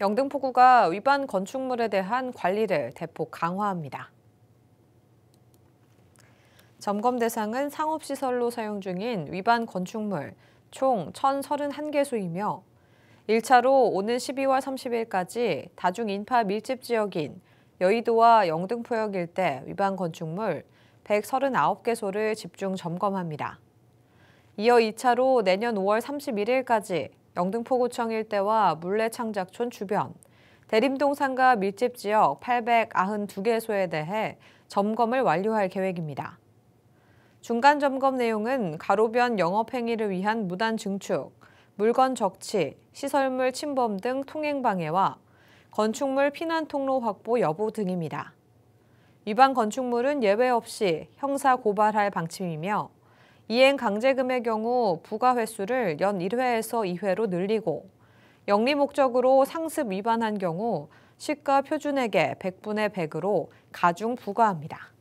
영등포구가 위반 건축물에 대한 관리를 대폭 강화합니다. 점검 대상은 상업시설로 사용 중인 위반 건축물 총 1,031개소이며 1차로 오는 12월 30일까지 다중인파 밀집 지역인 여의도와 영등포역 일대 위반 건축물 139개소를 집중 점검합니다. 이어 2차로 내년 5월 31일까지 영등포구청 일대와 물레창작촌 주변, 대림동 상가 밀집 지역 892개소에 대해 점검을 완료할 계획입니다. 중간 점검 내용은 가로변 영업 행위를 위한 무단 증축, 물건 적치, 시설물 침범 등 통행 방해와 건축물 피난 통로 확보 여부 등입니다. 위반 건축물은 예외 없이 형사 고발할 방침이며 이행 강제금의 경우 부과 횟수를 연 1회에서 2회로 늘리고 영리 목적으로 상습 위반한 경우 시가 표준액의 100분의 100으로 가중 부과합니다.